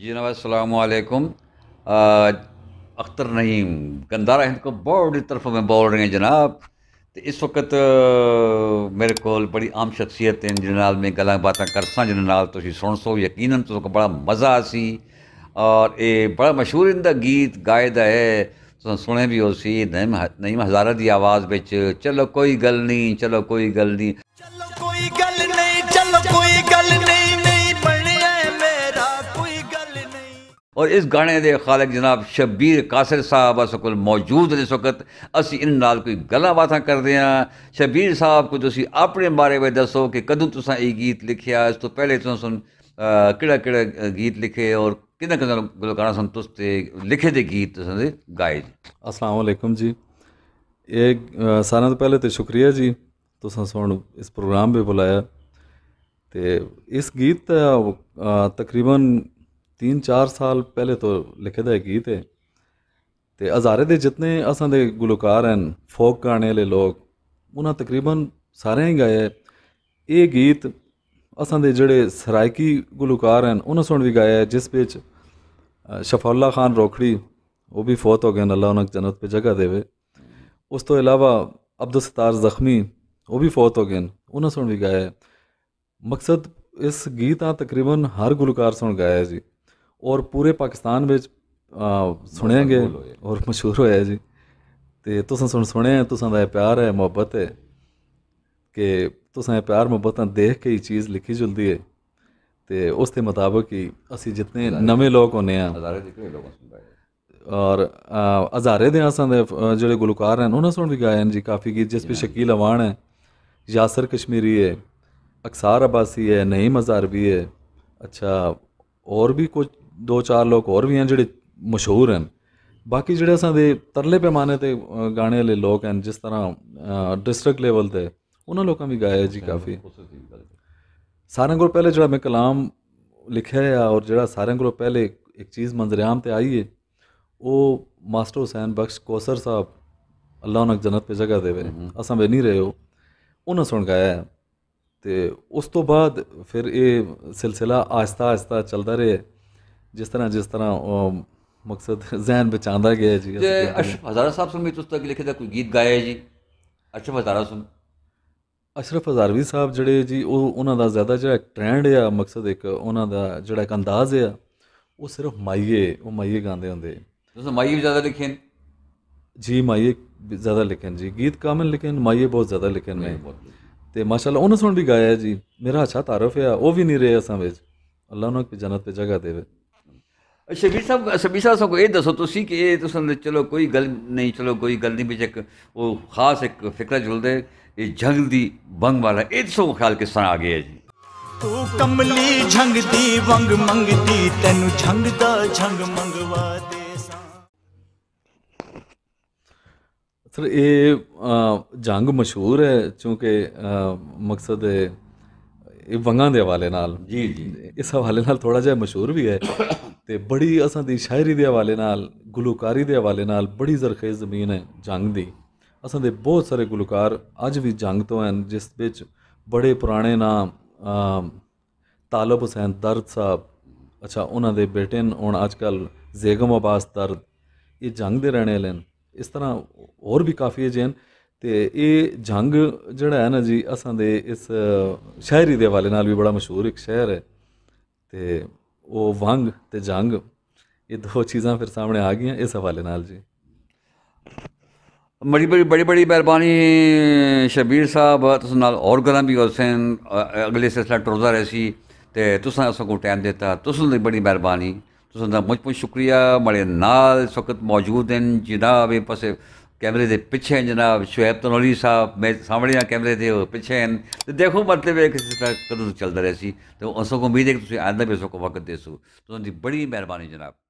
जी असलकुम अख्तर नईम गंदारा हिंद को बड़ी तरफ मैं बोल रही हैं जनाब तो इस वक्त मेरे को बड़ी आम शख्सियत हैं जिन्हें मैं गल बातें कर साल तुम सुन सो यकीन तुस बड़ा मज़ा आसी और ये बड़ा मशहूर इंदा गीत गाए है सुने भी हो सी नईम नईम हजारा की आवाज़ बच्चे चलो कोई गल नहीं चलो कोई गल नहीं चलो कोई गल और इस गाने के खालक जनाब शब्बीर कासिर साहब अस को मौजूद इस वक्त असं इन नाल कोई गल्लां बातें करते हैं शब्बीर साहब कुछ तुसी अपने बारे में दसो कि कदों तुसा ये गीत लिखिया इस तो पहले तुम सुन ਕਿਹੜਾ ਕਿਹੜਾ ਗੀਤ ਲਿਖੇ ਔਰ ਕਿੰਨਾ ਕਿੰਨਾ ਗੁਲਕਾਰਾਂ ਸੰਤੁਸ਼ਟ ਤੇ ਲਿਖੇ ਦੇ ਗੀਤ ਤੁਸੀਂ ਗਾਏ ਜੀ ਅਸਲਾਮ ਅਲੈਕਮ ਜੀ तो ਸਾਰਿਆਂ ਤੋਂ ਪਹਿਲੇ ਤੇ ਸ਼ੁਕਰੀਆ ਜੀ ਤੁਸੀਂ ਸਾਨੂੰ ਇਸ ਪ੍ਰੋਗਰਾਮ 'ਤੇ ਬੁਲਾਇਆ ਤਿੰਨ ਚਾਰ ਸਾਲ ਪਹਿਲੇ ਤੋਂ ਲਿਖਦਾ ਹੈ ਗੀਤ ਤੇ ਹਜ਼ਾਰੇ ਦੇ ਜਿੰਨੇ ਅਸਾਂ ਦੇ ਗੁਲਕਾਰ ਹਨ ਫੋਕ ਗਾਣੇ ਵਾਲੇ ਲੋਕ ਉਹਨਾਂ ਤਕਰੀਬਨ ਸਾਰੇ ਹੀ ਗਾਏ ਇਹ ਗੀਤ ਅਸਾਂ ਦੇ ਜਿਹੜੇ ਸਰਾਇਕੀ ਗੁਲਕਾਰ ਹਨ ਉਹਨਾਂ ਸੁਣ ਵੀ ਗਾਇਆ ਜਿਸ ਵਿੱਚ ਸ਼ਫਾਉਲਾ ਖਾਨ ਰੋਖੜੀ ਉਹ ਵੀ ਫੌਤ ਹੋ ਗਏ ਨੇ ਅੱਲਾਹ ਉਹਨਾਂ ਨੂੰ ਜੰਨਤ 'ਤੇ ਜਗ੍ਹਾ ਦੇਵੇ ਉਸ ਤੋਂ ਇਲਾਵਾ ਅਬਦੁਲ ਸਤਾਰ ਜ਼ਖਮੀ ਉਹ ਵੀ ਫੌਤ ਹੋ ਗਏ ਨੇ ਉਹਨਾਂ ਸੁਣ ਵੀ ਗਾਇਆ ਮਕਸਦ ਇਸ ਗੀਤਾਂ ਤਕਰੀਬਨ ਹਰ ਗੁਲਕਾਰ ਸੁਣ ਗਾਇਆ ਜੀ ਔਰ ਪੂਰੇ ਪਾਕਿਸਤਾਨ ਵਿੱਚ ਸੁਣਿਆਗੇ ਔਰ ਮਸ਼ਹੂਰ ਹੋਇਆ ਜੀ ਤੇ ਤੁਸੀਂ ਸੁਣ ਸੁਣਿਆ ਤੁਸਾਂ ਦਾ ਪਿਆਰ ਹੈ ਮੁਹੱਬਤ ਹੈ ਕਿ ਤੁਸੀਂ ਇਹ ਪਿਆਰ ਮੁਹੱਬਤ ਨਾਲ ਦੇਖ ਕੇ ਹੀ ਚੀਜ਼ ਲਿਖੀ ਜੁਲਦੀ ਹੈ ਤੇ ਉਸ ਦੇ ਮੁਤਾਬਕ ਹੀ ਅਸੀਂ ਜਿੰਨੇ ਨਵੇਂ ਲੋਕ ਹੋਨੇ ਆ ਹਜ਼ਾਰੇ ਜਿੰਨੇ ਲੋਕ ਸੁਣਦਾ ਔਰ ਹਜ਼ਾਰੇ ਦੇ ਅਸਾਂ ਦੇ ਜਿਹੜੇ ਗੁਲਕਾਰ ਹਨ ਉਹਨਾਂ ਸੁਣ ਵੀ ਗਾਇਨ ਜੀ ਕਾਫੀ ਗੀਤ ਜਿਸ ਵਿੱਚ ਸ਼ਕੀਲ ਅਵਾਨ ਹੈ ਯਾਸਰ ਕਸ਼ਮੀਰੀ ਹੈ ਅਕਸਾਰ ਅਬਾਸੀ ਹੈ ਨਈਮ ਅਜ਼ਾਰਵੀ ਹੈ ਅੱਛਾ ਔਰ ਵੀ ਕੁਝ ਦੋ ਚਾਰ ਲੋਕ ਹੋਰ ਵੀ ਹਨ ਜਿਹੜੇ ਮਸ਼ਹੂਰ ਹਨ ਬਾਕੀ ਜਿਹੜੇ ਅਸਾਂ ਦੇ ਤਰਲੇ ਪੈਮਾਨੇ ਤੇ ਗਾਣੇ ਵਾਲੇ ਲੋਕ ਹਨ ਜਿਸ ਤਰ੍ਹਾਂ ਡਿਸਟ੍ਰਿਕਟ ਲੈਵਲ ਤੇ ਉਹਨਾਂ ਲੋਕਾਂ ਵੀ ਗਾਇਆ ਜੀ ਕਾਫੀ ਸਾਰਿਆਂ ਕੋਲ ਪਹਿਲੇ ਜਿਹੜਾ ਮੈਂ ਕਲਾਮ ਲਿਖਿਆ ਹੈ ਔਰ ਜਿਹੜਾ ਸਾਰਿਆਂ ਕੋਲ ਪਹਿਲੇ ਇੱਕ ਚੀਜ਼ ਮੰਜ਼ਰਿਆਮ ਤੇ ਆਈ ਹੈ ਉਹ ਮਾਸਟਰ ਹੁਸੈਨ ਬਖਸ਼ ਕੋਸਰ ਸਾਹਿਬ ਅੱਲਾਹ ਉਹਨਾਂ ਜਨਤ ਤੇ ਜਗ੍ਹਾ ਦੇਵੇ ਅਸਾਂ ਵੇ ਨਹੀਂ ਰਹੇ ਹੋ ਉਹਨਾਂ ਸੁਣ ਗਾਇਆ ਤੇ ਉਸ ਤੋਂ ਬਾਅਦ ਫਿਰ ਇਹ ਸਿਲਸਿਲਾ ਆਸਤਾ ਆਸਤਾ ਚੱਲਦਾ ਰਿਹਾ ਜਿਸ ਤਰ੍ਹਾਂ ਜਿਸ ਤਰ੍ਹਾਂ ਉਹ ਮਕਸਦ ਜ਼ਹਿਨ ਬਚਾਉਂਦਾ ਗਿਆ ਜੀ ਜੇ ਅਸ਼ਰਫ ਹਜ਼ਾਰਾ ਸਾਹਿਬ ਸਮੇਤ ਤੁਸ ਤੱਕ ਲਿਖੇ ਦਾ ਕੋਈ ਗੀਤ ਗਾਇਆ ਜੀ ਅਸ਼ਰਫ ਹਜ਼ਾਰਾ ਸੁਣ ਅਸ਼ਰਫ ਹਜ਼ਾਰਵੀ ਸਾਹਿਬ ਜਿਹੜੇ ਜੀ ਉਹ ਉਹਨਾਂ ਦਾ ਜ਼ਿਆਦਾ ਜਿਹੜਾ ਟ੍ਰੈਂਡ ਆ ਮਕਸਦ ਇੱਕ ਉਹਨਾਂ ਦਾ ਜਿਹੜਾ ਇੱਕ ਅੰਦਾਜ਼ ਆ ਉਹ ਸਿਰਫ ਮਾਈਏ ਉਹ ਮਾਈਏ ਗਾਉਂਦੇ ਹੁੰਦੇ ਤੁਸੀਂ ਮਾਈਏ ਵੀ ਜ਼ਿਆਦਾ ਲਿਖੇ ਜੀ ਮਾਈਏ ਜ਼ਿਆਦਾ ਲਿਖੇ ਜੀ ਗੀਤ ਕਾਮਨ ਲਿਖੇ ਮਾਈਏ ਬਹੁਤ ਜ਼ਿਆਦਾ ਲਿਖੇ ਨੇ ਤੇ ਮਾਸ਼ਾਅੱਲਾ ਉਹਨਾਂ ਸੁਣ ਵੀ ਗਾਇਆ ਜੀ ਮੇਰਾ ਅੱਛਾ ਤਾਰਫ ਆ ਉਹ ਵੀ ਨਹੀਂ ਰਿਹਾ ਸਮਝ ਵਿੱਚ ਅੱਲਾ ਉਹਨਾਂ ਨੂੰ ਜੰਨਤ ਤੇ ਜਗ੍ਹਾ ਦੇਵੇ ਸ਼ਬੀਰ ਸਾਹਿਬ ਸ਼ਬੀਰ ਸਾਹਿਬ ਸਗੋਂ ਇਹ ਦੱਸੋ ਤੁਸੀਂ ਕਿ ਇਹ ਤੁਸੀਂ ਚਲੋ ਕੋਈ ਗੱਲ ਨਹੀਂ ਚਲੋ ਕੋਈ ਗੱਲ ਨਹੀਂ ਵਿੱਚ ਇੱਕ ਉਹ ਖਾਸ ਇੱਕ ਫਿਕਰਾ ਜੁਲਦੇ ਇਹ ਜੰਗ ਦੀ ਬੰਗ ਵਾਲਾ ਇਹ ਸੋ ਖਿਆਲ ਕਿਸ ਤਰ੍ਹਾਂ ਆ ਗਿਆ ਜੀ ਤੂੰ ਕਮਲੀ ਝੰਗ ਦੀ ਵੰਗ ਮੰਗਦੀ ਤੈਨੂੰ ਝੰਗ ਦਾ ਝੰਗ ਮੰਗਵਾ ਦੇ ਸਰ ਇਹ ਜੰਗ ਮਸ਼ਹੂਰ ਹੈ ਕਿਉਂਕਿ ਮਕਸਦ ਹੈ ਇਹ ਵੰਗਾਂ ਦੇ ਹਵਾਲੇ ਨਾਲ ਜੀ ਜੀ ਇਸ ਹਵਾਲੇ ਨਾਲ ਥੋੜਾ ਜਿਹਾ ਮਸ਼ਹੂਰ ਵੀ ਹੈ ਤੇ ਬੜੀ ਅਸਾਂ ਦੀ ਸ਼ਾਇਰੀ ਦੇ ਹਵਾਲੇ ਨਾਲ ਗੁਲੂਕਾਰੀ ਦੇ ਹਵਾਲੇ ਨਾਲ ਬੜੀ ਜ਼ਰਖੇਜ਼ ਜ਼ਮੀਨ ਹੈ ਜੰਗ ਦੀ ਅਸਾਂ ਦੇ ਬਹੁਤ ਸਾਰੇ ਗੁਲੂਕਾਰ ਅੱਜ ਵੀ ਜੰਗ ਤੋਂ ਹਨ ਜਿਸ ਵਿੱਚ ਬੜੇ ਪੁਰਾਣੇ ਨਾਮ ਤਾਲਬ ਹੁਸੈਨ ਦਰਦ ਸਾਹਿਬ ਅੱਛਾ ਉਹਨਾਂ ਦੇ ਬੇਟੇ ਹੁਣ ਅੱਜਕੱਲ ਜ਼ੇਗਮ ਅਬਾਸ ਦਰਦ ਇਹ ਜੰਗ ਦੇ ਰਹਿਣੇ ਲੈਣ ਇਸ ਤਰ੍ਹਾਂ ਹੋਰ ਵੀ ਕਾਫੀ ਜੈਨ ਤੇ ਇਹ ਜੰਗ ਜਿਹੜਾ ਹੈ ਨਾ ਜੀ ਅਸਾਂ ਦੇ ਇਸ ਸ਼ਹਿਰੀ ਦੇ ਹਵਾਲੇ ਨਾਲ ਵੀ ਬੜਾ ਮਸ਼ਹੂਰ ਇੱਕ ਸ਼ਹਿਰ ਹੈ ਤੇ ਉਹ ਵੰਗ ਤੇ ਜੰਗ ਇਹ ਦੋ ਚੀਜ਼ਾਂ ਫਿਰ ਸਾਹਮਣੇ ਆ ਗਈਆਂ ਇਸ ਹਵਾਲੇ ਨਾਲ ਜੀ ਬੜੀ ਬੜੀ ਬੜੀ ਬੜੀ ਮਿਹਰਬਾਨੀ ਸ਼ਬੀਰ ਸਾਹਿਬ ਤੁਸੀਂ ਨਾਲ ਹੋਰ ਗੱਲਾਂ ਵੀ ਹੁਸੈਨ ਅਗਲੇ ਸਿਲਸਿਲਾ ਟੁਰਦਾ ਰਹੀ ਸੀ ਤੇ ਤੁਸੀਂ ਅਸਾਂ ਕੋ ਟਾਈਮ ਦਿੱਤਾ ਤੁਸੀਂ ਦੀ ਬੜੀ ਮਿਹਰਬਾਨੀ ਤੁਸੀਂ ਦਾ ਮੁੱਚ ਮੁੱਚ ਸ਼ੁਕਰੀਆ ਮੜੇ ਨਾਲ ਸਖਤ ਮੌਜੂਦ ਹਨ ਜਿਦਾ ਵੀ ਪਸੇ ਕੈਮਰੇ ਦੇ ਪਿੱਛੇ ਜਨਾਬ ਸ਼ੁਐਬ ਤਨੋਲੀ ਸਾਹਿਬ ਮੈਂ ਸਾਹਮਣੇ ਆ ਕੈਮਰੇ ਤੇ ਦੇ ਪਿੱਛੇ ਹਨ ਤੇ ਦੇਖੋ ਮਤਲਬ ਇਹ ਕਿਸੇ ਦਾ ਕਦੋਂ ਚੱਲਦਾ ਰਿਹਾ ਸੀ ਤੇ ਉਸ ਕੋ ਉਮੀਦ ਹੈ ਕਿ ਤੁਸੀਂ ਆਂਦਾ ਵੀ ਕੋ ਵਕਤ ਦੇਸੋ ਤੁਹਾਡੀ ਬੜੀ ਮਿਹਰਬਾਨੀ ਜਨਾਬ